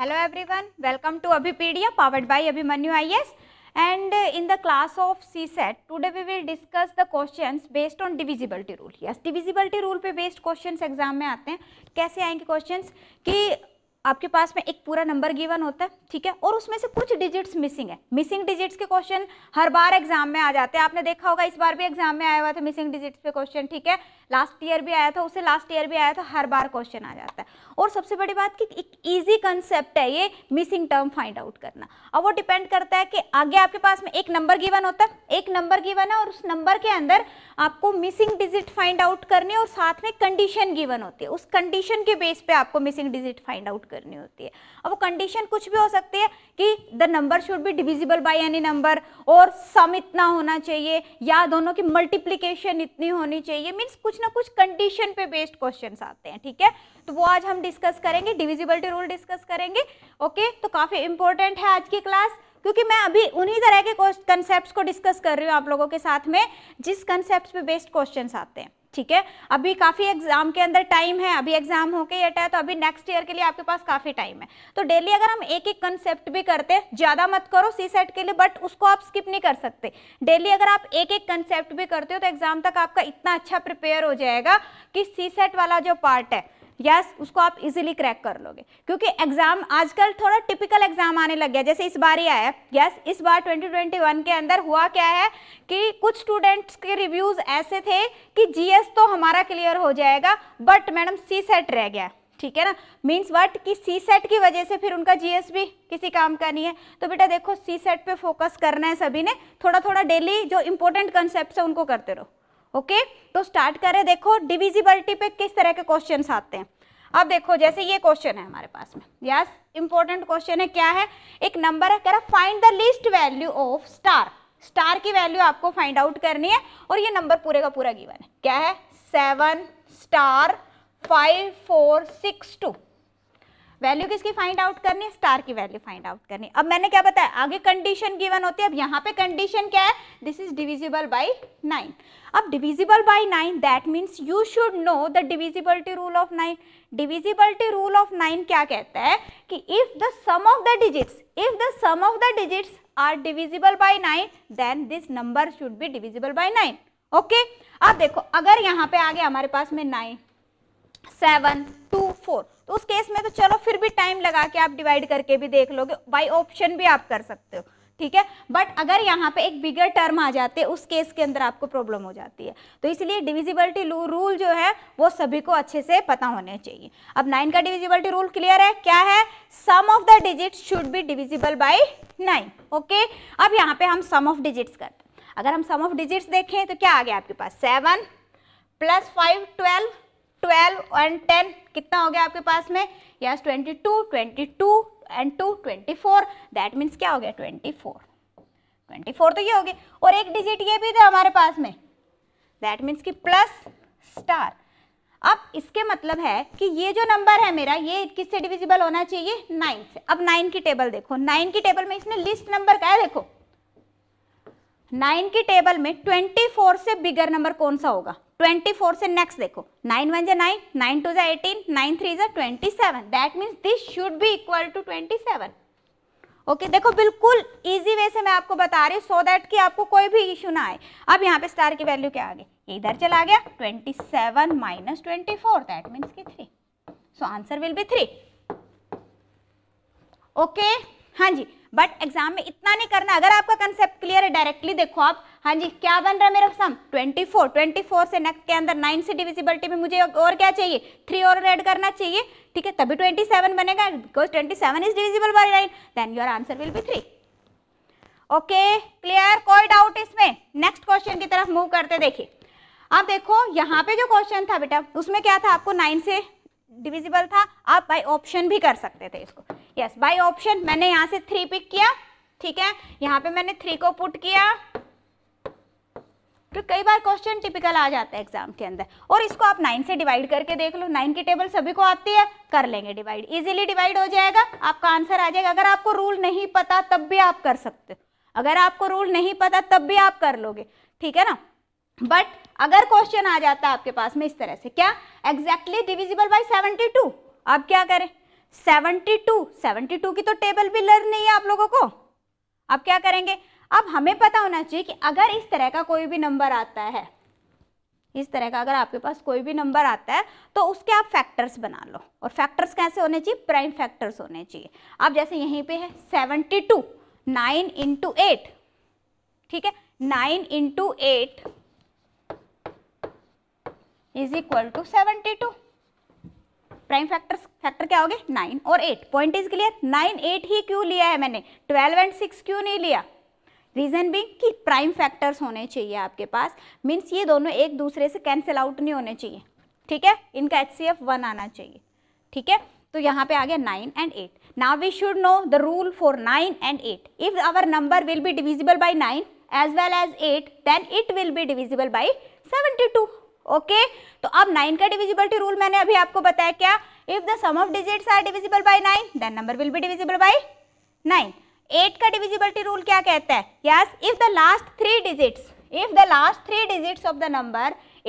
Hello everyone welcome to Abhipedia powered by by I S and in the class of CSAT today we will discuss the question based on divisibility rule yes divisibility rule पे based question exam में आते हैं कैसे आएंगे question कि आपके पास में एक पूरा नंबर गिवन होता है ठीक है और उसमें से कुछ डिजिट्स मिसिंग है मिसिंग डिजिट्स के क्वेश्चन हर बार एग्जाम में आ जाते हैं आपने देखा होगा इस बार भी एग्जाम में आया हुआ था मिसिंग डिजिट्स पे क्वेश्चन ठीक है लास्ट ईयर भी आया था उससे लास्ट ईयर भी आया था हर बार क्वेश्चन आ जाता है और सबसे बड़ी बात कि एक ईजी कंसेप्ट है ये मिसिंग टर्म फाइंड आउट करना अब वो डिपेंड करता है कि आगे आपके पास में एक नंबर गिवन होता है एक नंबर गिवन है और उस नंबर के अंदर आपको मिसिंग डिजिट फाइंड आउट करने और साथ में कंडीशन गिवन होती है उस कंडीशन के बेस पे आपको मिसिंग डिजिट फाइंड आउट करनी होती है अब वो कंडीशन कुछ भी हो सकती है कि the number should be divisible by any number और सम इतना होना चाहिए या दोनों की मल्टीप्लीकेशन इतनी होनी चाहिए मीन्स कुछ कुछ ना कुछ कंडीशन पे बेस्ड क्वेश्चन आते हैं ठीक है तो वो आज हम डिस्कस करेंगे डिविजिबिलिटी रूल डिस्कस करेंगे ओके तो काफ़ी इंपॉर्टेंट है आज की क्लास क्योंकि मैं अभी उन्हीं तरह के कंसेप्ट को डिस्कस कर रही हूँ आप लोगों के साथ में जिस कंसेप्ट पे बेस्ड क्वेश्चन आते हैं ठीक है अभी काफ़ी एग्जाम के अंदर टाइम है अभी एग्जाम होके ये है तो अभी नेक्स्ट ईयर के लिए आपके पास काफ़ी टाइम है तो डेली अगर हम एक एक कंसेप्ट भी करते ज़्यादा मत करो सी सेट के लिए बट उसको आप स्किप नहीं कर सकते डेली अगर आप एक एक कंसेप्ट भी करते हो तो एग्जाम तक आपका इतना अच्छा प्रिपेयर हो जाएगा कि सी सेट वाला जो पार्ट है यस उसको आप इजीली क्रैक कर लोगे क्योंकि एग्जाम आजकल थोड़ा टिपिकल एग्जाम आने लग गया जैसे इस बार ही आया यस इस बार 2021 के अंदर हुआ क्या है कि कुछ स्टूडेंट्स के रिव्यूज ऐसे थे कि जीएस तो हमारा क्लियर हो जाएगा बट मैडम सी सेट रह गया ठीक है ना मीन्स वट कि सी सेट की वजह से फिर उनका जीएस भी किसी काम का नहीं है तो बेटा देखो सी सेट पे फोकस करना है सभी ने थोड़ा थोड़ा डेली जो इंपॉर्टेंट कंसेप्ट है उनको करते रहो ओके तो स्टार्ट करें देखो डिविजिबिलिटी पे किस तरह के क्वेश्चन आते हैं अब देखो जैसे ये क्वेश्चन है हमारे पास में यस इंपॉर्टेंट क्वेश्चन है क्या है एक नंबर है कह रहा find the least value of star star की वैल्यू आपको फाइंड आउट करनी है और ये नंबर पूरे का पूरा गिवन है क्या है seven star five four six two value किसकी फाइंड आउट करनी है स्टार की वैल्यू फाइंड आउट करनी अब मैंने क्या बताया आगे कंडीशन गिवन होती है अब यहाँ पे कंडीशन क्या है this is divisible by nine अब divisible by nine that means you should know the divisibility rule of nine divisibility rule of nine क्या कहता है कि if the sum of the digits if the sum of the digits are divisible by nine then this number should be divisible by nine okay अब देखो अगर यहाँ पे आ गया हमारे पास में नाइन सेवन टू फोर तो उस केस में तो चलो फिर भी टाइम लगा के आप डिवाइड करके भी देख लोगे बाई ऑप्शन भी आप कर सकते हो ठीक है बट अगर यहाँ पे एक बिगर टर्म आ जाते हैं उस केस के अंदर आपको प्रॉब्लम हो जाती है तो इसलिए डिविजिबिलिटी रूल जो है वो सभी को अच्छे से पता होने चाहिए अब नाइन का डिविजिबिलिटी रूल क्लियर है क्या है sum of the digit should be divisible by nine okay अब यहाँ पे हम सम ऑफ डिजिट्स करते हैं अगर हम सम ऑफ डिजिट्स देखें तो क्या आ गया आपके पास seven plus five twelve twelve and ten कितना हो गया आपके पास में yes twenty two twenty two and two twenty four that means क्या हो गया ट्वेंटी फोर ट्वेंटी फोर तो ये हो गया और एक डिजिट ये भी था हमारे पास में दैट मीन्स कि प्लस स्टार अब इसके मतलब है कि ये जो नंबर है मेरा ये किससे डिविजिबल होना चाहिए नाइन से अब नाइन की टेबल देखो नाइन की टेबल में इसमें लिस्ट नंबर का है देखो नाइन की टेबल में ट्वेंटी फोर से बिगर नंबर कौन सा होगा ट्वेंटी फोर से नेक्स्ट देखो नाइन वन जा नाइन नाइन टू जै एटीन नाइन थ्री जै twenty seven that means this should be equal to twenty seven okay देखो बिल्कुल इजी वे से मैं आपको बता रही हूँ सो दैट कि आपको कोई भी इशू ना आए अब यहाँ पे स्टार की वैल्यू क्या आ गई इधर चला गया twenty seven minus twenty four that means की three so answer will be three okay हाँ जी बट एग्जाम में इतना नहीं करना अगर आपका कंसेप्ट क्लियर है डायरेक्टली देखो आप हाँ जी क्या बन रहा है मेरा सम 24 24 से नेक्स्ट के अंदर 9 से डिविजिबिलिटी में मुझे और क्या चाहिए थ्री और ऐड करना चाहिए ठीक है तभी 27 बनेगा because 27 is divisible by nine then your answer will be three okay clear कोई डाउट इसमें नेक्स्ट क्वेश्चन की तरफ मूव करते देखिए अब देखो यहाँ पे जो क्वेश्चन था बेटा उसमें क्या था आपको नाइन से डिविजिबल था आप बाय ऑप्शन भी कर सकते थे इसको यस बाय ऑप्शन मैंने यहाँ से थ्री पिक किया ठीक है यहाँ पे मैंने थ्री को पुट किया तो कई बार क्वेश्चन टिपिकल आ जाता है एग्जाम के अंदर और इसको आप नाइन से डिवाइड करके देख लो नाइन की टेबल सभी को आती है कर लेंगे डिवाइड इजीली डिवाइड हो जाएगा आपका आंसर आ जाएगा अगर आपको रूल नहीं पता तब भी आप कर सकते हो अगर आपको रूल नहीं पता तब भी आप कर लोगे ठीक है ना बट अगर क्वेश्चन आ जाता है आपके पास में इस तरह से क्या exactly divisible by seventy two आप क्या करें सेवनटी टू सेवेंटी टू की तो टेबल भी लर्न नहीं है आप लोगों को आप क्या करेंगे अब हमें पता होना चाहिए कि अगर इस तरह का कोई भी नंबर आता है इस तरह का अगर आपके पास कोई भी नंबर आता है तो उसके आप फैक्टर्स बना लो और फैक्टर्स कैसे होने चाहिए प्राइम फैक्टर्स होने चाहिए अब जैसे यहीं पे है seventy two nine into eight ठीक है nine into eight is equal to seventy two prime factors factor क्या हो गए नाइन और eight point is clear nine eight ही क्यों लिया है मैंने ट्वेल्व एंड सिक्स क्यों नहीं लिया रीज़न भी कि प्राइम फैक्टर्स होने चाहिए आपके पास मीन्स ये दोनों एक दूसरे से कैंसिल आउट नहीं होने चाहिए ठीक है इनका एच सी एफ वन आना चाहिए ठीक है तो यहाँ पे आ गया nine and eight now we should know the rule for nine and eight if our number will be divisible by nine as well as eight then it will be divisible by seventy two okay तो अब nine का divisibility rule मैंने अभी आपको बताया क्या if the sum of digits are divisible by nine then number will be divisible by nine eight का divisibility rule क्या कहता है yes if the last three digits if the last three digits of the number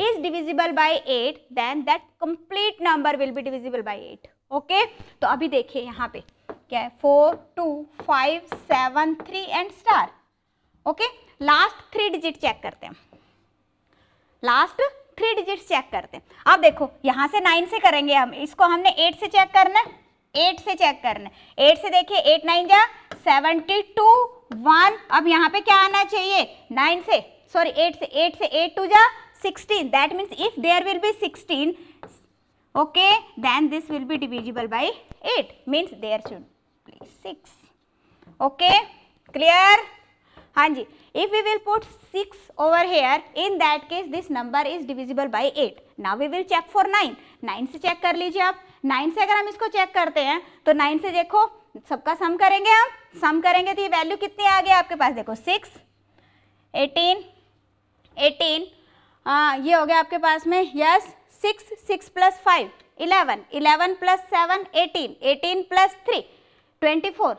is divisible by eight then that complete number will be divisible by eight okay तो अभी देखिए यहाँ पे क्या है four two five seven three and star okay last three digit check करते हैं last three digit check करते हैं अब देखो यहाँ से नाइन से करेंगे हम इसको हमने एट से चेक करना है एट से चेक करना एट से देखिए एट नाइन जा सेवनटी टू वन अब यहाँ पे क्या आना चाहिए नाइन से सॉरी एट से एट से एट टू जा sixteen that means if there will be sixteen okay then this will be divisible by eight means there should six okay clear हाँ जी if you will put six over here in that case this number is divisible by eight now we will check for nine nine से check कर लीजिए आप nine से अगर हम इसको चेक करते हैं तो नाइन से देखो सबका सम करेंगे हम सम करेंगे तो ये वैल्यू कितने आ गया आपके पास देखो सिक्स एटीन एटीन ये हो गया आपके पास में yes six six plus five eleven eleven plus seven eighteen eighteen plus three twenty four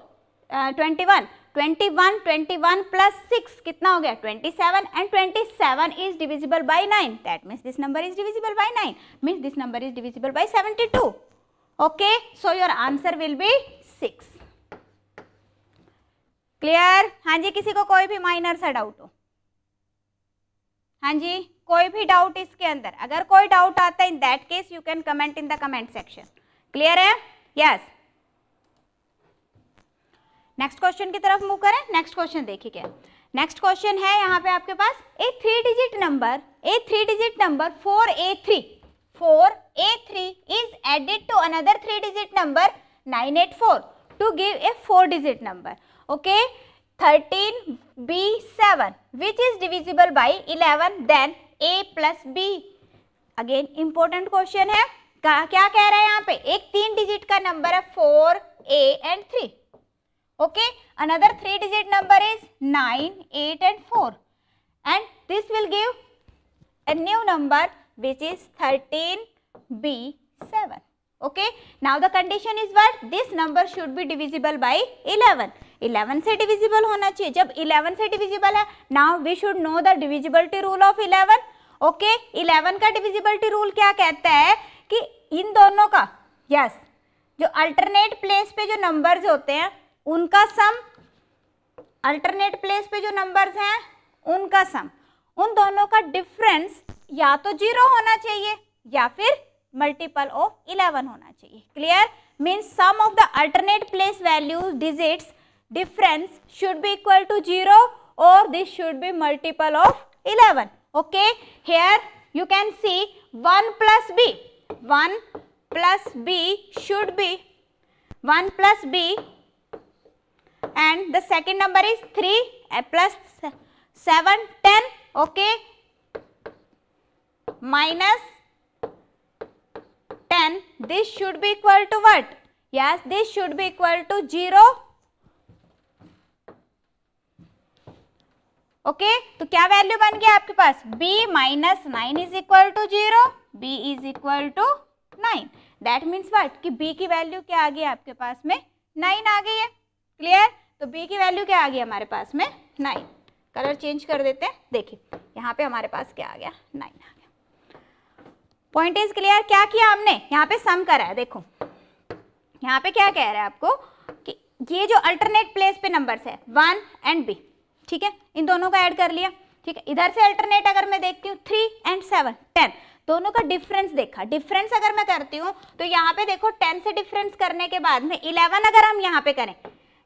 twenty one twenty one twenty one plus six कितना हो गया twenty seven and twenty seven is divisible by nine that means this number is divisible by nine means this number is divisible by seventy two okay so your answer will be six clear हाँ जी किसी को कोई भी minor सा doubt हो हाँ जी कोई भी डाउट इसके अंदर अगर कोई डाउट आता है in that case you can comment in the comment section clear है यस yes. नेक्स्ट क्वेश्चन की तरफ मूव करें नेक्स्ट क्वेश्चन देखिए क्या नेक्स्ट क्वेश्चन है यहाँ पे आपके पास a three digit number a three digit number four a three four a three is added to another three digit number nine eight four two give a four digit number okay thirteen b seven which is divisible by eleven then a plus b again important question है क्या कह रहा है यहाँ पे एक तीन digit का नंबर है four a and three okay another three digit number is 9 8 and 4 and this will give a new number which is 13b7 okay now the condition is what this number should be divisible by 11 11 से divisible होना चाहिए जब 11 से divisible है now we should know the divisibility rule of 11 okay 11 का divisibility rule क्या कहता है कि इन दोनों का यस yes जो अल्टरनेट प्लेस पे जो नंबर्स होते हैं उनका सम अल्टरनेट प्लेस पे जो नंबर्स हैं उनका सम उन दोनों का डिफरेंस या तो जीरो होना चाहिए या फिर मल्टीपल ऑफ इलेवन होना चाहिए clear means sum of the alternate place value digits difference should be equal to zero और this should be multiple of eleven okay here you can see one plus b one plus b should be one plus b and the second number is 3 plus 7 10 okay minus 10 this should be equal to what yes this should be equal to 0 okay okay, तो क्या value बन गया आपके पास b minus nine is equal to zero b is equal to nine that means what कि b की value क्या आ गई आपके पास में नाइन आ गई है क्लियर तो बी की वैल्यू क्या आ गई हमारे पास में नाइन कलर चेंज कर देते हैं देखिए यहाँ पे हमारे पास क्या आ गया नाइन आ गया पॉइंट इज क्लियर क्या किया हमने यहाँ पे सम करा है देखो यहाँ पे क्या कह रहा है आपको कि ये जो अल्टरनेट प्लेस पे नंबर्स है वन एंड बी ठीक है इन दोनों का ऐड कर लिया ठीक है इधर से अल्टरनेट अगर मैं देखती हूँ थ्री एंड सेवन टेन दोनों का डिफरेंस देखा डिफरेंस अगर मैं करती हूँ तो यहाँ पे देखो टेन से डिफरेंस करने के बाद में इलेवन अगर हम यहाँ पे करें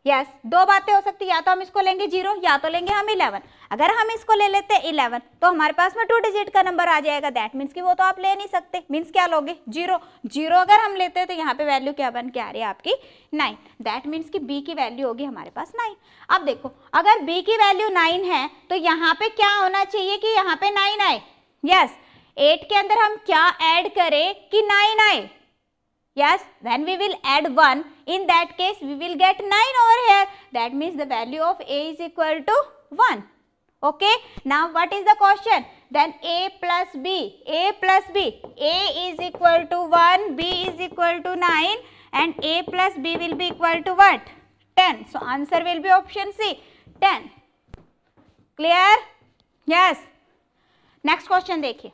यस दो बातें हो सकती या तो हम इसको लेंगे जीरो या तो लेंगे हम इलेवन अगर हम इसको ले लेते हैं इलेवन तो हमारे पास में टू डिजिट का नंबर आ जाएगा दैट मीन्स कि वो तो आप ले नहीं सकते मीन्स क्या लोगे जीरो जीरो अगर हम लेते हैं तो यहाँ पे वैल्यू क्या बन के आ रही है आपकी नाइन दैट मीन्स कि बी की वैल्यू होगी हमारे पास नाइन अब देखो अगर बी की वैल्यू नाइन है तो यहाँ पे क्या होना चाहिए कि यहाँ पे नाइन आए यस yes, एट के अंदर हम क्या ऐड करें कि नाइन आए Yes, Then we will add 1, in that case we will get 9 over here. That means the value of A is equal to 1. Okay. Now, what is the question? Then A plus B, A plus B, A is equal to 1, B is equal to 9 and A plus B will be equal to what? 10. So, answer will be option C, 10. Clear? Yes. Next question देखिए.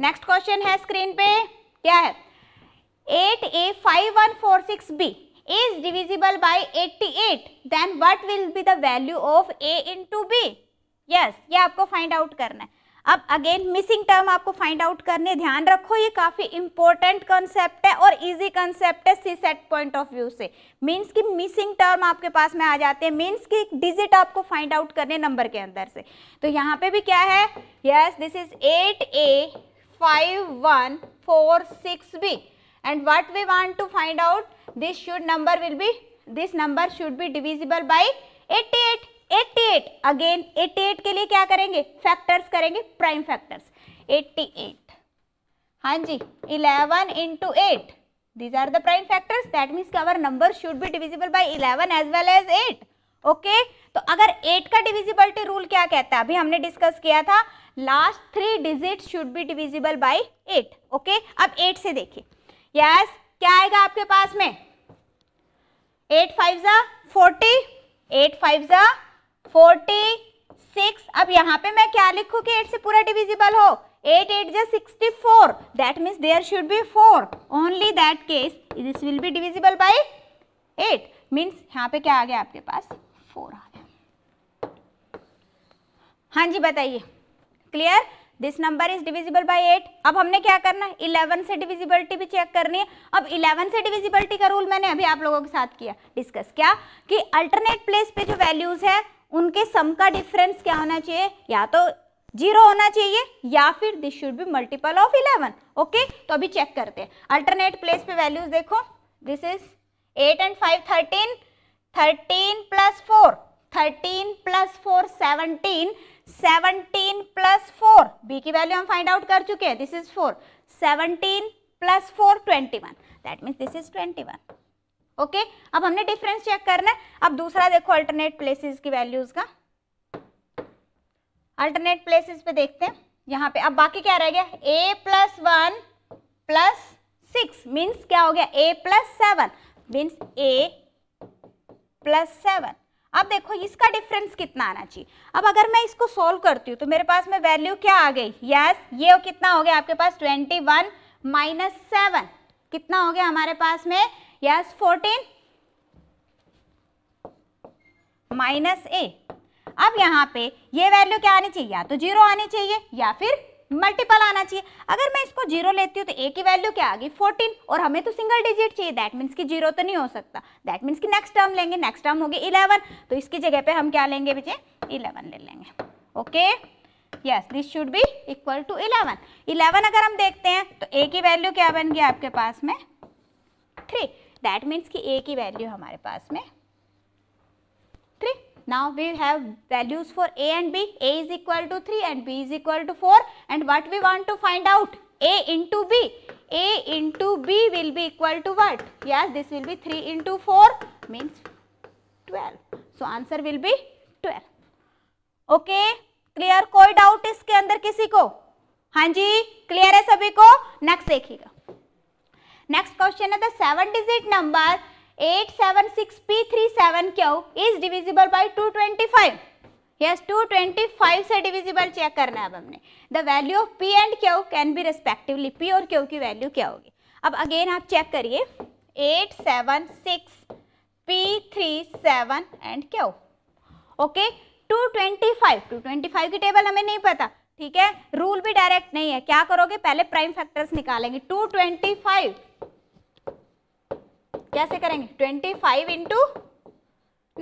Next question है screen पे क्या है? Eight a five one four six b is divisible by eighty eight then what will be the value of a into b yes यस ये आपको find out करना है अब अगेन मिसिंग टर्म आपको फाइंड आउट करने ध्यान रखो ये काफ़ी इंपॉर्टेंट कॉन्सेप्ट है और इजी कॉन्सेप्ट है CSAT point of view से मींस कि मिसिंग टर्म आपके पास में आ जाते हैं मींस कि एक डिजिट आपको फाइंड आउट करने नंबर के अंदर से तो यहाँ पे भी क्या है yes this is eight a five one four six b and what we want to find out this should number will be this number should be divisible by 88 88 again 88 के लिए क्या करेंगे फैक्टर्स करेंगे प्राइम फैक्टर्स 88 हाँ जी 11 into 8 these are the prime factors that means our number should be divisible by 11 as well as 8 okay okay? तो अगर 8 का डिविजिबिलिटी रूल क्या कहता है अभी हमने डिस्कस किया था last three digit should be divisible by 8 ओके अब 8 से देखिए यस yes, क्या आएगा आपके पास में एट फाइव ज़ा फोर्टी एट फाइव ज़ा फोर्टी सिक्स अब यहाँ पे मैं क्या लिखूँ कि एट से पूरा डिविजिबल हो एट एट ज़ा sixty four that means there should be four only that case this will be divisible by eight means यहाँ पे क्या आ गया आपके पास फोर आ गया हाँ जी बताइए clear this number is divisible by eight अब हमने क्या करना है इलेवन से डिविजिबिलिटी भी चेक करनी है अब इलेवन से डिविजिबिलिटी का रूल मैंने अभी आप लोगों के साथ किया डिस्कस क्या कि अल्टरनेट प्लेस पे जो वैल्यूज है उनके सम का डिफरेंस क्या होना चाहिए या तो जीरो होना चाहिए या फिर this should be multiple of eleven okay तो अभी चेक करते हैं अल्टरनेट प्लेस पे वैल्यूज देखो this is eight and five thirteen thirteen plus four thirteen plus four seventeen seventeen plus four b की वैल्यू हम फाइंड आउट कर चुके हैं this is four seventeen plus four twenty one that means this is twenty one okay अब हमने difference check करना है अब दूसरा देखो अल्टरनेट प्लेसेस की वैल्यूज का अल्टरनेट प्लेसेस पे देखते हैं यहाँ पे अब बाकी क्या रह गया a plus one plus six means क्या हो गया a plus seven means a plus seven अब देखो इसका डिफरेंस कितना आना चाहिए अब अगर मैं इसको सोल्व करती हूँ तो मेरे पास में वैल्यू क्या आ गई यस yes, ये कितना हो गया आपके पास ट्वेंटी वन माइनस सेवन कितना हो गया हमारे पास में यस फोर्टीन माइनस ए अब यहाँ पे ये वैल्यू क्या आनी चाहिए या तो जीरो आनी चाहिए या फिर मल्टीपल आना चाहिए अगर मैं इसको जीरो लेती हूँ तो ए की वैल्यू क्या आ गई फोर्टीन और हमें तो सिंगल डिजिट चाहिए दैट मीन्स कि जीरो तो नहीं हो सकता दैट मीन्स कि नेक्स्ट टर्म लेंगे नेक्स्ट टर्म होगी इलेवन तो इसकी जगह पे हम क्या लेंगे बच्चे इलेवन ले लेंगे okay yes this should be equal to eleven eleven अगर हम देखते हैं तो ए की वैल्यू क्या बन गया आपके पास में थ्री दैट मीन्स कि ए की वैल्यू हमारे पास में Now we have values for A and B. A is equal to 3 and B is equal to 4 and what we want to find out? A into B. A into B will be equal to what? Yes, this will be 3 into 4 means 12. So answer will be 12. Okay, clear? कोई doubt इसके अंदर किसी को? हाँ जी clear है सभी को next देखिएगा question is the seven-digit number. 876p37 Q is divisible by 225 yes, 225 से डिविजिबल चेक करना है अब हमने the value of P and Q can be respectively P और क्यू की क्या होगी अब आप करिए 876 P37 225 225 की टेबल हमें नहीं पता ठीक है रूल भी डायरेक्ट नहीं है क्या करोगे पहले प्राइम फैक्टर्स निकालेंगे 225 कैसे करेंगे twenty five into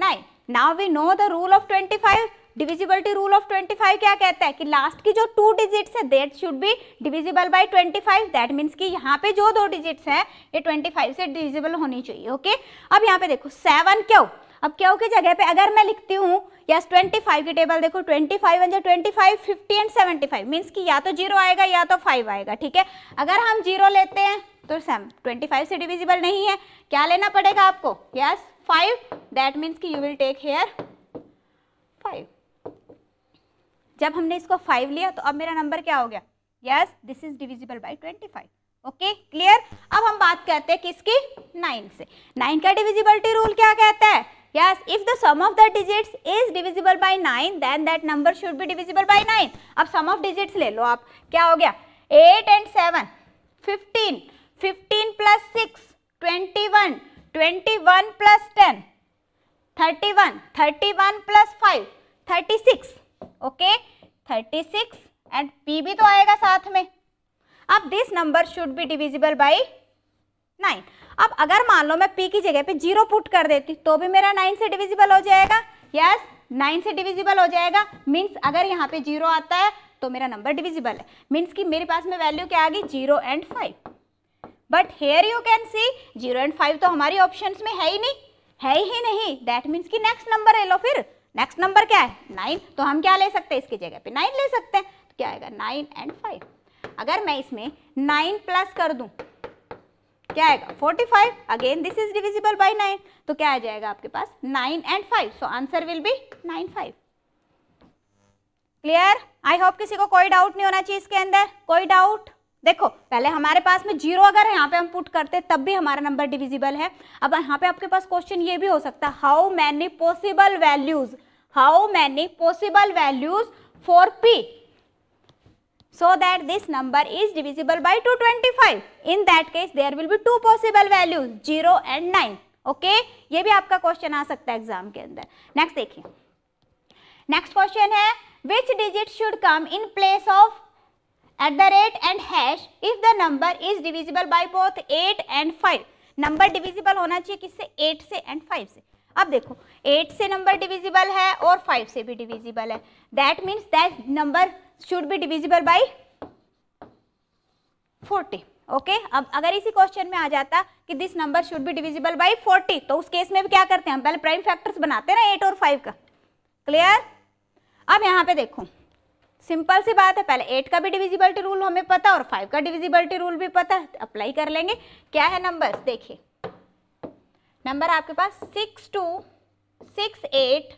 nine now we know the rule of twenty five divisibility rule of 25 क्या कहता है कि लास्ट की जो टू डिजिट्स है that should be divisible by 25 that means कि यहाँ पे जो दो डिजिट्स हैं ये 25 से डिविजिबल होनी चाहिए ओके okay? अब यहाँ पे देखो सेवन क्यों अब क्यों की जगह पे अगर मैं लिखती हूँ यस ट्वेंटी फाइव की टेबल देखो twenty five and twenty five fifty and seventy five means की या तो जीरो आएगा या तो फाइव आएगा ठीक है अगर हम जीरो लेते हैं तो सेम ट्वेंटी फाइव से डिविजिबल नहीं है क्या लेना पड़ेगा आपको यस फाइव दैट मीन्स की you will take here five जब हमने इसको फाइव लिया तो अब मेरा नंबर क्या हो गया yes this is divisible by twenty five okay clear अब हम बात करते हैं किसकी नाइन से नाइन का डिविजिबिलिटी रूल क्या कहता है yes if the sum of the digits is divisible by 9 then that number should be divisible by 9 ab sum of digits le lo aap kya ho gaya 8 and 7 15 15 plus 6 21 21 plus 10 31 31 plus 5 36 okay okay? 36 and p भी तो आएगा साथ में अब this number should be divisible by nine अब अगर मान लो मैं पी की जगह पे जीरो पुट कर देती तो भी मेरा नाइन से डिविजिबल हो जाएगा यस नाइन से डिविजिबल हो जाएगा मीन्स अगर यहाँ पे जीरो आता है तो मेरा नंबर डिविजिबल है मीन्स कि मेरे पास में वैल्यू क्या आ गई zero and five but here you can see zero and five तो हमारी ऑप्शन में है ही नहीं है ही नहीं दैट मीन्स कि नेक्स्ट नंबर ले लो फिर नेक्स्ट नंबर क्या है नाइन तो हम क्या ले सकते हैं इसकी जगह पे नाइन ले सकते हैं तो क्या आएगा नाइन एंड फाइव अगर मैं इसमें नाइन प्लस कर दूँ क्या आएगा 45 again this is divisible by 9 तो क्या आ जाएगा आपके पास 9 एंड 5 so answer will be 95 clear I hope किसी को कोई डाउट नहीं होना चाहिए इसके अंदर कोई डाउट देखो पहले हमारे पास में जीरो अगर है यहाँ पे हम पुट करते तब भी हमारा नंबर डिविजिबल है अब यहाँ पे आपके पास क्वेश्चन ये भी हो सकता है how many possible values how many possible values for P so that this number is divisible by 225. In that case, there will be two possible values, 0 and 9. Okay okay? ये भी आपका क्वेश्चन आ सकता है एग्जाम के अंदर next देखिए next question है which digit should come in place of at the rate and hash if the number is divisible by both eight and five number divisible होना चाहिए किससे एट से एंड फाइव से अब देखो एट से नंबर डिविजिबल है और फाइव से भी डिविजिबल है that means that number should be divisible by forty okay okay? अब अगर इसी क्वेश्चन में आ जाता कि this number should be divisible by forty तो उस केस में भी क्या करते हैं हम पहले प्राइम फैक्टर्स बनाते हैं ना एट और फाइव का क्लियर अब यहाँ पे देखो सिंपल सी बात है पहले एट का भी डिविजिबिलिटी रूल हमें पता और फाइव का डिविजिबिलिटी रूल भी पता है अप्लाई कर लेंगे क्या है नंबर देखिए नंबर आपके पास six two six eight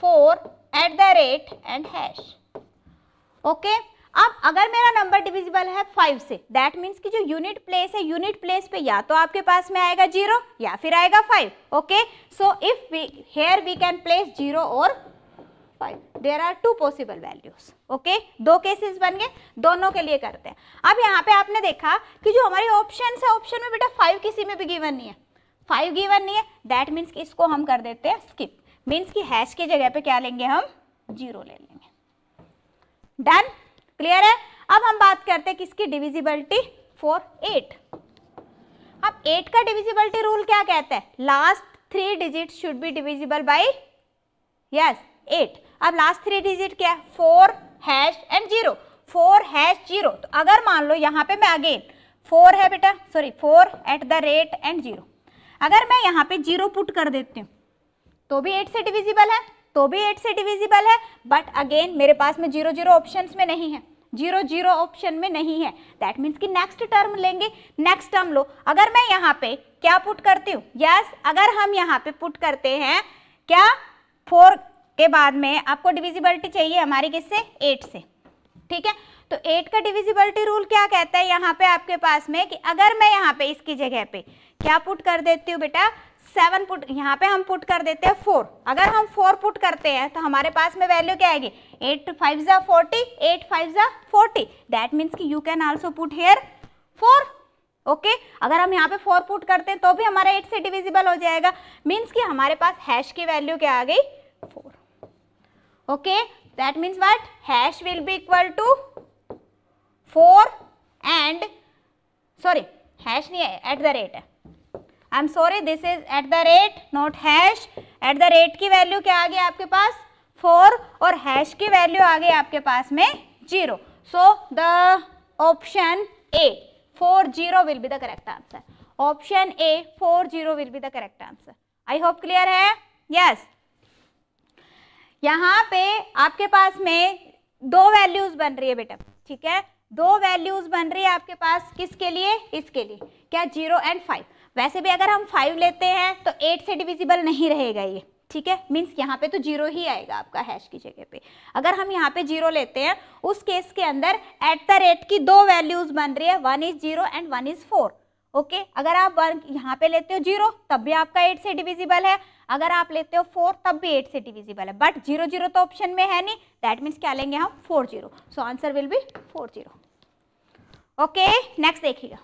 four at the rate and hash okay अब अगर मेरा नंबर डिविजिबल है फाइव से दैट मीन्स कि जो यूनिट प्लेस है यूनिट प्लेस पे या तो आपके पास में आएगा जीरो या फिर आएगा five okay so if we here we can place zero और five there are two possible values okay दो केसेस बन गए दोनों के लिए करते हैं अब यहाँ पे आपने देखा कि जो हमारे ऑप्शन है ऑप्शन में बेटा फाइव किसी में भी गिवन नहीं है फाइव गिवन नहीं है दैट मीन्स कि इसको हम कर देते हैं स्किप मीन्स कि हैश की जगह पे क्या लेंगे हम जीरो ले लेंगे डन क्लियर है अब हम बात करते हैं किसकी डिविजिबिलिटी फोर एट अब एट का डिविजिबिलिटी रूल क्या कहता है last three digit should be divisible by yes eight अब लास्ट थ्री डिजिट क्या है four hash and zero four hash zero तो अगर मान लो यहाँ पे मैं अगेन फोर है बेटा sorry four at the rate and zero अगर मैं यहाँ पे जीरो पुट कर देती हूँ तो भी एट से डिविजिबल है तो भी एट से डिविजिबल है बट अगेन मेरे पास में जीरो जीरो ऑप्शन में नहीं है जीरो जीरो ऑप्शन में नहीं है दैट मीन्स कि नेक्स्ट टर्म लेंगे नेक्स्ट टर्म लो अगर मैं यहाँ पे क्या पुट करती हूँ यस yes, अगर हम यहाँ पे पुट करते हैं क्या फोर के बाद में आपको डिविजिबिलिटी चाहिए हमारी किससे एट से ठीक है तो एट का डिविजिबिलिटी रूल क्या कहता है यहाँ पे आपके पास में कि अगर मैं यहाँ पे इसकी जगह पे क्या पुट कर देती हूँ बेटा सेवन पुट यहाँ पे हम पुट कर देते हैं फोर अगर हम फोर पुट करते हैं तो हमारे पास में वैल्यू क्या आएगी एट फाइव ज़ा फोर्टी एट फाइव ज़ा फोर्टी दैट मीन्स कि you can also put here four okay अगर हम यहाँ पे फोर पुट करते हैं तो भी हमारा एट से डिविजिबल हो जाएगा मीन्स कि हमारे पास हैश की वैल्यू क्या आ गई four okay that means what hash will be equal to four and sorry hash नहीं है एट द रेट है I am sorry this is at the rate not hash at the rate की value क्या आ गई आपके पास four और हैश की वैल्यू आ गई आपके पास में zero so the option A four zero will be the correct answer option A four zero will be the correct answer I hope clear है यस yes. यहाँ पे आपके पास में दो वैल्यूज बन रही है बेटा ठीक है दो वैल्यूज बन रही है आपके पास किसके लिए इसके लिए क्या जीरो एंड फाइव वैसे भी अगर हम फाइव लेते हैं तो एट से डिविजिबल नहीं रहेगा ये ठीक है मीन्स यहाँ पे तो जीरो ही आएगा आपका हैश की जगह पे अगर हम यहाँ पे जीरो लेते हैं उस केस के अंदर एट द रेट की दो वैल्यूज बन रही है one is zero and one is four okay okay, अगर आप वन यहाँ पे लेते हो जीरो तब भी आपका एट से डिविजिबल है अगर आप लेते हो फोर तब भी एट से डिविजिबल है बट जीरो जीरो तो ऑप्शन में है नहीं दैट मीन्स क्या लेंगे हम four zero so answer will be four zero okay next देखिएगा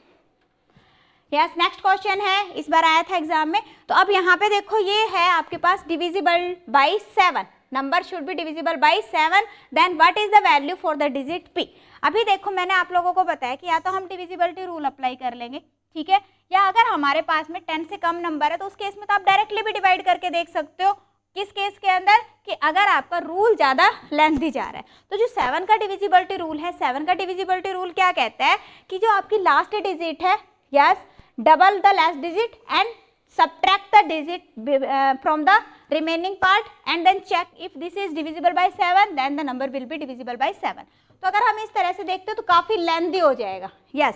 यस नेक्स्ट क्वेश्चन है इस बार आया था एग्जाम में तो अब यहाँ पे देखो ये है आपके पास divisible by seven number should be divisible by seven then what is the value for the digit P अभी देखो मैंने आप लोगों को बताया कि या तो हम डिविजिबिलिटी रूल अप्लाई कर लेंगे ठीक है या अगर हमारे पास में टेन से कम नंबर है तो उस केस में तो आप डायरेक्टली भी डिवाइड करके देख सकते हो किस केस के अंदर कि अगर आपका रूल ज़्यादा लेंथी जा रहा है तो जो सेवन का डिविजिबिलिटी रूल है सेवन का डिविजिबिलिटी रूल क्या कहता है कि जो आपकी लास्ट डिजिट है yes yes, double the last digit and subtract the digit uh, from the remaining part and then check if this is divisible by 7 then the number will be divisible by 7 तो अगर हम इस तरह से देखते हैं तो काफ़ी लेंदी हो जाएगा यस yes.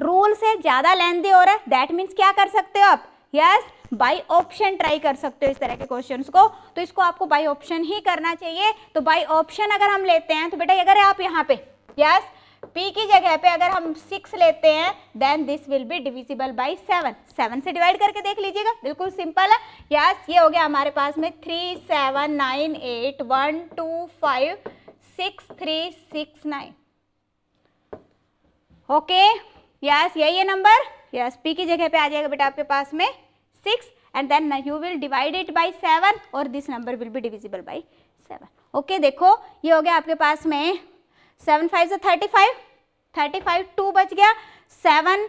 रूल से ज़्यादा लेंदी हो रहा है दैट मीन्स क्या कर सकते हो आप यस बाय ऑप्शन ट्राई कर सकते हो इस तरह के क्वेश्चंस को तो इसको आपको बाय ऑप्शन ही करना चाहिए तो बाय ऑप्शन अगर हम लेते हैं तो बेटा अगर आप यहाँ पे यस yes, पी की जगह पे अगर हम सिक्स लेते हैं then this will be divisible by seven seven से डिवाइड करके देख लीजिएगा बिल्कुल सिंपल है यस ये हो गया हमारे पास में three seven nine eight one two five six three six nine okay yes यही है नंबर यस पी की जगह पे आ जाएगा बेटा आपके पास में six and then you will divide it by seven और this number will be divisible by seven okay देखो ये हो गया आपके पास में सेवन फाइव से thirty five thirty five two बच गया सेवन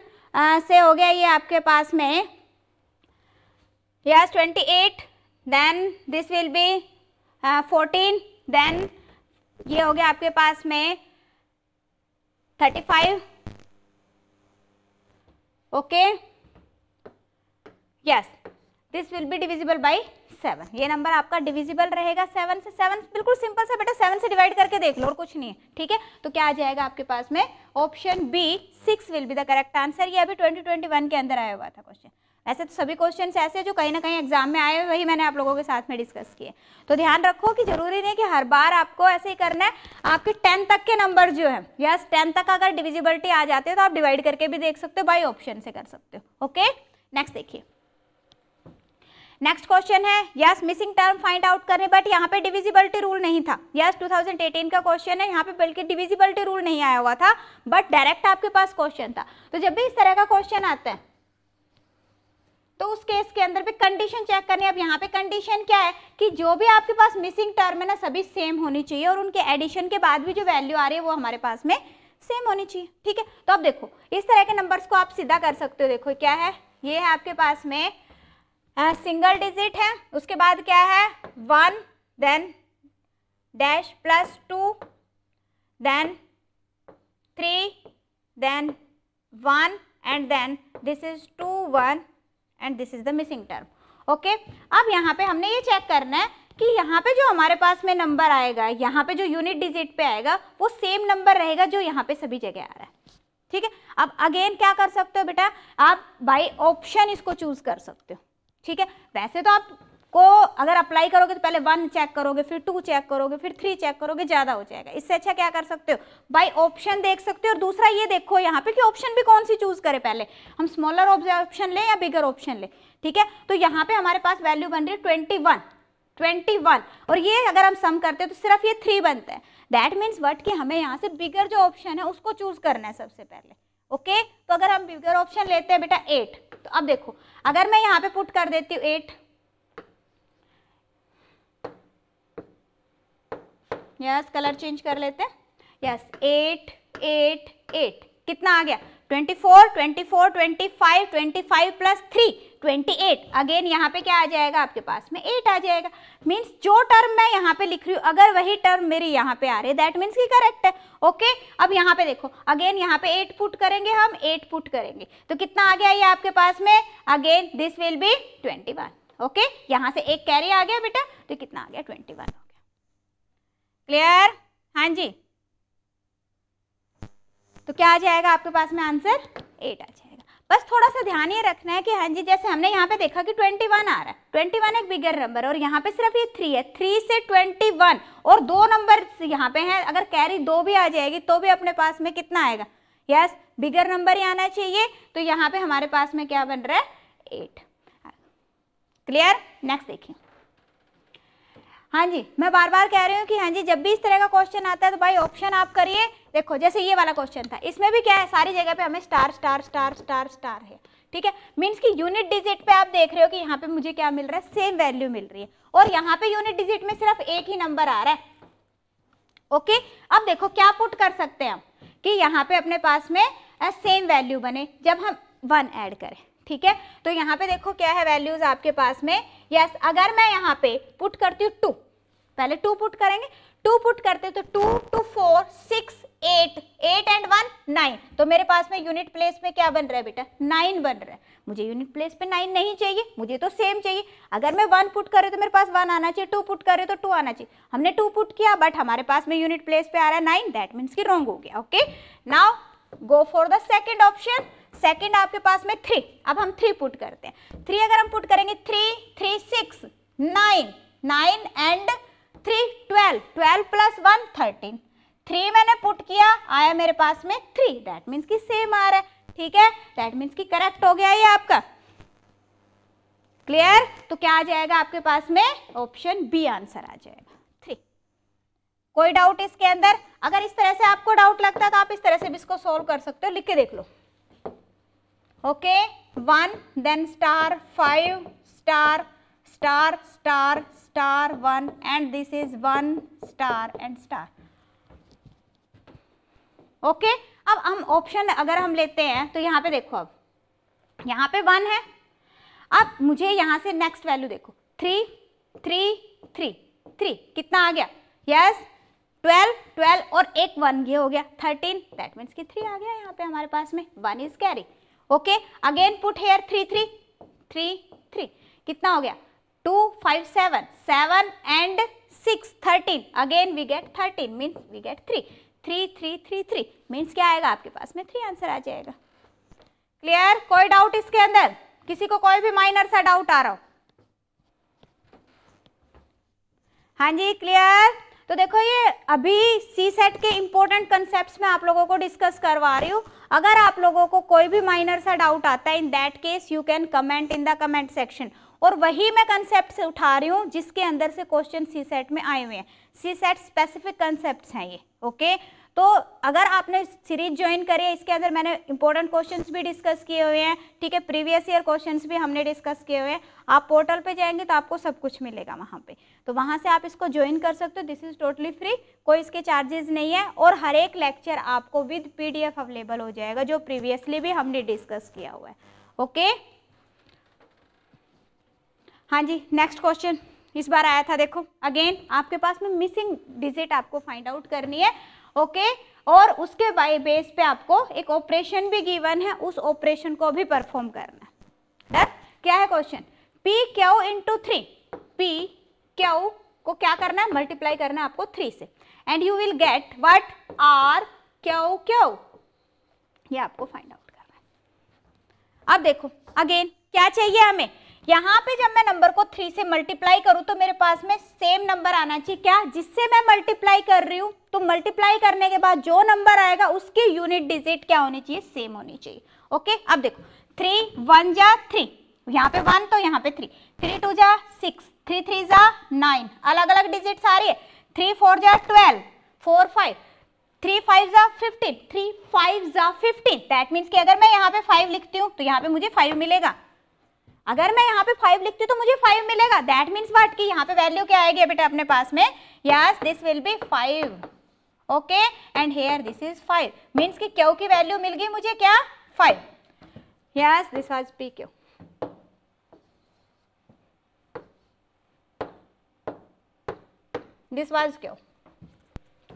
से हो गया ये आपके पास में yes twenty eight then this will be fourteen देन ये हो गया आपके पास में thirty five okay yes this will be divisible by seven ये नंबर आपका डिविजिबल रहेगा सेवन से सेवन बिल्कुल सिंपल सा बेटा सेवन से डिवाइड करके देख लो और कुछ नहीं है ठीक है तो क्या आ जाएगा आपके पास में option B six will be the correct answer ये अभी ट्वेंटी ट्वेंटी वन के अंदर आया हुआ था क्वेश्चन ऐसे तो सभी क्वेश्चन ऐसे जो कहीं ना कहीं एग्जाम में आए हुए वही मैंने आप लोगों के साथ में डिस्कस किए तो ध्यान रखो कि जरूरी नहीं कि हर बार आपको ऐसे ही करना है आपके टेन तक के नंबर जो है यस टेन तक अगर डिविजिबिलिटी आ जाती है तो आप डिवाइड करके भी देख सकते हो बाई ऑप्शन से कर सकते हो ओके नेक्स्ट देखिए नेक्स्ट क्वेश्चन है yes missing term find out करें बट यहाँ पे डिविजिबिलिटी रूल नहीं था यस yes, 2018 का क्वेश्चन है यहाँ पे बल्कि डिविजिबिलिटी रूल नहीं आया हुआ था बट डायरेक्ट आपके पास क्वेश्चन था तो जब भी इस तरह का क्वेश्चन आता है तो उस केस के अंदर पे कंडीशन चेक करनी है अब यहाँ पे कंडीशन क्या है कि जो भी आपके पास मिसिंग टर्म है ना सभी सेम होनी चाहिए और उनके एडिशन के बाद भी जो वैल्यू आ रही है वो हमारे पास में सेम होनी चाहिए ठीक है तो अब देखो इस तरह के नंबर्स को आप सीधा कर सकते हो देखो क्या है ये है आपके पास में सिंगल डिजिट है उसके बाद क्या है one then dash plus two then three then one and then this is two one and this is the missing term okay अब यहाँ पे हमने ये चेक करना है कि यहाँ पे जो हमारे पास में नंबर आएगा यहाँ पे जो यूनिट डिजिट पे आएगा वो सेम नंबर रहेगा जो यहाँ पे सभी जगह आ रहा है ठीक है अब अगेन क्या कर सकते हो बेटा आप बाय ऑप्शन इसको चूज कर सकते हो ठीक है वैसे तो आप को अगर अप्लाई करोगे तो पहले वन चेक करोगे फिर टू चेक करोगे फिर थ्री चेक करोगे ज़्यादा हो जाएगा इससे अच्छा क्या कर सकते हो बाई ऑप्शन देख सकते हो और दूसरा ये देखो यहाँ पे कि ऑप्शन भी कौन सी चूज़ करें पहले हम स्मॉलर ऑप्शन लें या बिगर ऑप्शन लें ठीक है तो यहाँ पे हमारे पास वैल्यू बन रही है ट्वेंटी वन ट्वेंटी वन और ये अगर हम सम करते हैं तो सिर्फ ये थ्री बनता है दैट मीन्स वट कि हमें यहाँ से बिगर जो ऑप्शन है उसको चूज़ करना है सबसे पहले ओके तो अगर हम बिगर ऑप्शन लेते हैं बेटा एट तो अब देखो अगर मैं यहाँ पे पुट कर देती हूँ एट यस कलर चेंज कर लेते हैं यस एट एट एट कितना आ गया twenty four twenty four twenty five twenty five plus three twenty eight again यहाँ पे क्या आ जाएगा आपके पास में एट आ जाएगा मीन्स जो टर्म मैं यहाँ पे लिख रही हूँ अगर वही टर्म मेरी यहाँ पे आ रही है दैट मीन्स की करेक्ट है ओके okay? अब यहाँ पे देखो अगेन यहाँ पे एट पुट करेंगे हम एट पुट करेंगे तो कितना आ गया ये आपके पास में again this will be twenty one okay यहाँ से एक कैरी आ गया बेटा तो कितना आ गया ट्वेंटी वन हो गया क्लियर हाँ जी तो क्या आ जाएगा आपके पास में आंसर एट आ जाएगा बस थोड़ा सा ध्यान ये रखना है कि हाँ जी जैसे हमने यहाँ पे देखा कि 21 आ रहा है 21 एक बिगर नंबर और यहाँ पे सिर्फ ये थ्री है थ्री से 21 और दो नंबर यहाँ पे हैं अगर कैरी दो भी आ जाएगी तो भी अपने पास में कितना आएगा यस बिगर नंबर ही आना चाहिए तो यहाँ पे हमारे पास में क्या बन रहा है एट क्लियर नेक्स्ट देखिए हाँ जी मैं बार बार कह रही हूँ कि हाँ जी जब भी इस तरह का क्वेश्चन आता है तो भाई ऑप्शन आप करिए देखो जैसे ये वाला क्वेश्चन था इसमें भी क्या है सारी जगह पे हमें star star star star star है ठीक है मीन्स कि यूनिट डिजिट पे आप देख रहे हो कि यहाँ पे मुझे क्या मिल रहा है सेम वैल्यू मिल रही है और यहाँ पे यूनिट डिजिट में सिर्फ एक ही नंबर आ रहा है ओके अब देखो क्या पुट कर सकते हैं हम कि यहाँ पे अपने पास में सेम वैल्यू बने जब हम वन एड करें ठीक है तो यहाँ पे देखो क्या है वैल्यूज आपके पास में यस yes, अगर मैं यहाँ पे पुट करती हूँ टू पहले टू पुट करेंगे टू पुट करते तो two two four six eight eight and one nine तो मेरे पास में यूनिट प्लेस में क्या बन रहा है बेटा नाइन बन रहा है मुझे यूनिट प्लेस पे नाइन नहीं चाहिए मुझे तो सेम चाहिए अगर मैं वन पुट करे तो मेरे पास वन आना चाहिए टू पुट करे तो टू आना चाहिए हमने टू पुट किया बट हमारे पास में यूनिट प्लेस पे आ रहा है नाइन दैट मीन्स की रॉन्ग हो गया okay now go for the second option second आपके पास में थ्री अब हम थ्री पुट करते हैं थ्री अगर हम पुट करेंगे three three six nine nine and three twelve twelve plus one thirteen three मैंने पुट किया आया मेरे पास में थ्री दैट मीन्स की सेम आ रहा है ठीक है दैट मीन्स की करेक्ट हो गया ये आपका क्लियर तो क्या आ जाएगा आपके पास में ऑप्शन बी आंसर आ जाएगा थ्री कोई डाउट इसके अंदर अगर इस तरह से आपको डाउट लगता है तो आप इस तरह से भी इसको सोल्व कर सकते हो लिख के देख लो okay one then star five star star star star one and this is one star and star okay okay? अब हम ऑप्शन अगर हम लेते हैं तो यहाँ पे देखो अब यहाँ पे वन है अब मुझे यहाँ से नेक्स्ट वैल्यू देखो थ्री थ्री थ्री थ्री कितना आ गया यस ट्वेल्व ट्वेल्व और एक वन ये हो गया थर्टीन दैट मीन्स कि थ्री आ गया यहाँ पे हमारे पास में one is carry okay again put here three three three three कितना हो गया two five seven seven and six thirteen again we get thirteen means we get three three three three three means क्या आएगा आपके पास में three answer आ जाएगा clear कोई डाउट इसके अंदर किसी को कोई भी माइनर सा डाउट आ रहा हो हाँ जी क्लियर तो देखो ये अभी सी सेट के इम्पोर्टेंट कंसेप्ट्स में आप लोगों को डिस्कस करवा रही हूँ अगर आप लोगों को कोई भी माइनर सा डाउट आता है in that case you can comment in the comment section और वही मैं कंसेप्ट उठा रही हूँ जिसके अंदर से क्वेश्चन सी सेट में आए हुए हैं सी सेट स्पेसिफिक कंसेप्ट हैं ये ओके okay? तो अगर आपने सीरीज ज्वाइन करी है इसके अंदर मैंने इंपॉर्टेंट क्वेश्चंस भी डिस्कस किए हुए हैं ठीक है प्रीवियस ईयर क्वेश्चंस भी हमने डिस्कस किए हुए हैं आप पोर्टल पे जाएंगे तो आपको सब कुछ मिलेगा वहाँ पे तो वहाँ से आप इसको ज्वाइन कर सकते हो दिस इज़ टोटली फ्री कोई इसके चार्जेस नहीं है और हर एक लेक्चर आपको विद पी अवेलेबल हो जाएगा जो प्रीवियसली भी हमने डिस्कस किया हुआ है ओके हाँ जी नेक्स्ट क्वेश्चन इस बार आया था देखो अगेन आपके पास में मिसिंग डिजिट आपको फाइंड आउट करनी है ओके और उसके बाई बेस पे आपको एक ऑपरेशन भी गिवन है उस ऑपरेशन को भी परफॉर्म करना है क्या है question P Q into three P Q को क्या करना है मल्टीप्लाई करना है आपको थ्री से and you will get what are Q Q ये आपको फाइंड आउट करना है अब देखो अगेन क्या चाहिए हमें यहाँ पे जब मैं नंबर को थ्री से मल्टीप्लाई करूँ तो मेरे पास में सेम नंबर आना चाहिए क्या जिससे मैं मल्टीप्लाई कर रही हूँ तो मल्टीप्लाई करने के बाद जो नंबर आएगा उसकी यूनिट डिजिट क्या होनी चाहिए सेम होनी चाहिए ओके अब देखो थ्री वन जा थ्री यहाँ पे वन तो यहाँ पे थ्री थ्री टू जा सिक्स थ्री थ्री जा नाइन अलग अलग डिजिट आ रही है थ्री फोर जा twelve four five three five जा फिफ्टीन थ्री फाइव जा फिफ्टीन दैट मीन्स कि अगर मैं यहाँ पे फाइव लिखती हूँ तो यहाँ पे मुझे फाइव मिलेगा अगर मैं यहाँ पे फाइव लिखती हूँ तो मुझे फाइव मिलेगा दैट मीन्स वाट की यहाँ पे वैल्यू क्या आएगी बेटा अपने पास में yes this will be five okay and here this is five means की क्यों की वैल्यू मिल गई मुझे क्या five yes this was P Q this was Q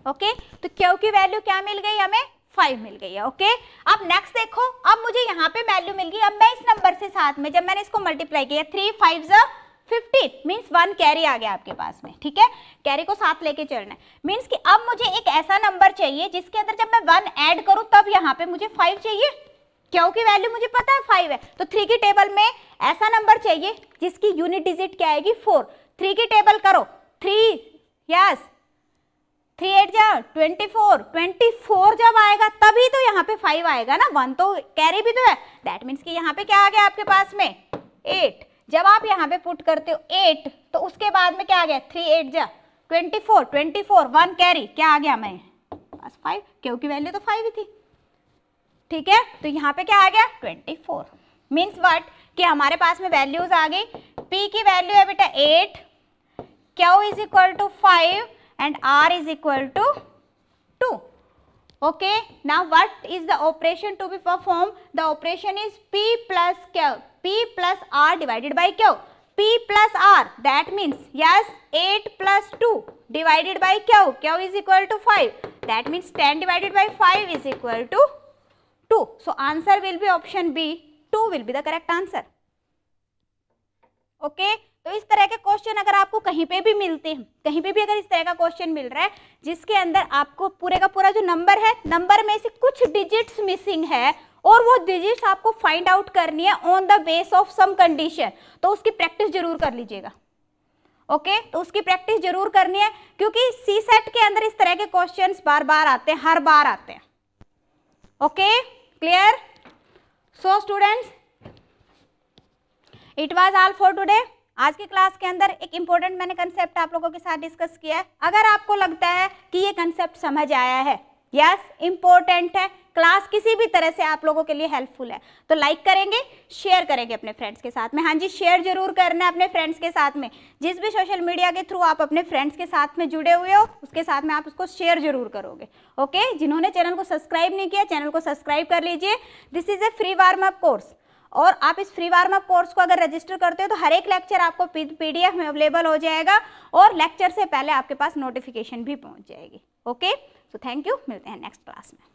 okay तो क्यों की वैल्यू क्या मिल गई हमें फाइव मिल गई है ओके अब नेक्स्ट देखो अब मुझे यहाँ पे वैल्यू मिल गई अब मैं इस नंबर से साथ में जब मैंने इसको मल्टीप्लाई किया थ्री फाइव ज फिफ्टीन मीन्स वन कैरी आ गया आपके पास में ठीक है कैरी को साथ लेके चलना है मीन्स कि अब मुझे एक ऐसा नंबर चाहिए जिसके अंदर जब मैं वन ऐड करूँ तब यहाँ पे मुझे फाइव चाहिए क्योंकि वैल्यू मुझे पता है फाइव है तो थ्री की टेबल में ऐसा नंबर चाहिए जिसकी यूनिट डिजिट क्या आएगी फोर थ्री की टेबल करो थ्री यस थ्री एट जा ट्वेंटी फोर ट्वेंटी फोर जब यहाँ पे फाइव आएगा ना वन तो कैरी भी तो है दैट मीन्स कि यहाँ पे क्या आ गया आपके पास में एट जब आप यहाँ पे पुट करते हो एट तो उसके बाद में क्या आ गया थ्री एट जा twenty four twenty four one carry क्या आ गया मैं पास फाइव क्योंकि वैल्यू तो फाइव ही थी ठीक है तो यहाँ पे क्या आ गया ट्वेंटी फोर मीन्स वट कि हमारे पास में वैल्यूज आ गई पी की वैल्यू है बेटा eight Q is equal to five and R is equal to two Okay. Now what is the operation to be performed? The operation is P plus Q. P plus R divided by Q. P plus R that means yes 8 plus 2 divided by Q. Q is equal to 5. That means 10 divided by 5 is equal to 2. So answer will be option B. 2 will be the correct answer. Okay. तो इस तरह के question अगर आपको कहीं पे भी मिलते हैं कहीं पे भी अगर इस तरह का क्वेश्चन मिल रहा है जिसके अंदर आपको पूरे का पूरा जो नंबर है नंबर में से कुछ डिजिट्स मिसिंग है और वो डिजिट्स आपको फाइंड आउट करनी है on the base of some condition तो उसकी प्रैक्टिस जरूर कर लीजिएगा ओके okay? तो उसकी प्रैक्टिस जरूर करनी है क्योंकि सी सेट के अंदर इस तरह के क्वेश्चंस बार बार आते हैं हर बार आते हैं okay clear so students it was all for today आज की क्लास के अंदर एक इम्पोर्टेंट मैंने कंसेप्ट आप लोगों के साथ डिस्कस किया है अगर आपको लगता है कि ये कंसेप्ट समझ आया है यस इंपॉर्टेंट इम्पोर्टेंट है क्लास किसी भी तरह से आप लोगों के लिए हेल्पफुल है तो लाइक करेंगे शेयर करेंगे अपने फ्रेंड्स के साथ में हाँ जी शेयर जरूर करना है अपने फ्रेंड्स के साथ में जिस भी सोशल मीडिया के थ्रू आप अपने फ्रेंड्स के साथ में जुड़े हुए हो उसके साथ में आप उसको शेयर जरूर करोगे ओके जिन्होंने चैनल को सब्सक्राइब नहीं किया चैनल को सब्सक्राइब कर लीजिए this is a free warm up course और आप इस फ्री वार्म अप कोर्स को अगर रजिस्टर करते हो तो हर एक लेक्चर आपको पीडीएफ में अवेलेबल हो जाएगा और लेक्चर से पहले आपके पास नोटिफिकेशन भी पहुंच जाएगी ओके सो थैंक यू मिलते हैं नेक्स्ट क्लास में